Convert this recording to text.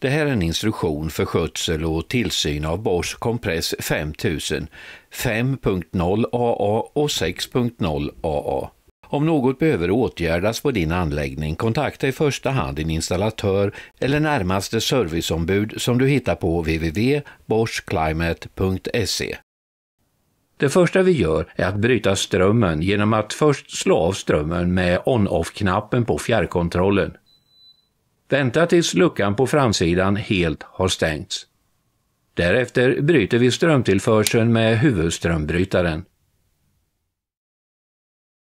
Det här är en instruktion för skötsel och tillsyn av Bosch Kompress 5000, 5.0 AA och 6.0 AA. Om något behöver åtgärdas på din anläggning, kontakta i första hand din installatör eller närmaste serviceombud som du hittar på www.boschclimate.se. Det första vi gör är att bryta strömmen genom att först slå av strömmen med on-off-knappen på fjärrkontrollen. Vänta tills luckan på framsidan helt har stängts. Därefter bryter vi strömtillförseln med huvudströmbrytaren.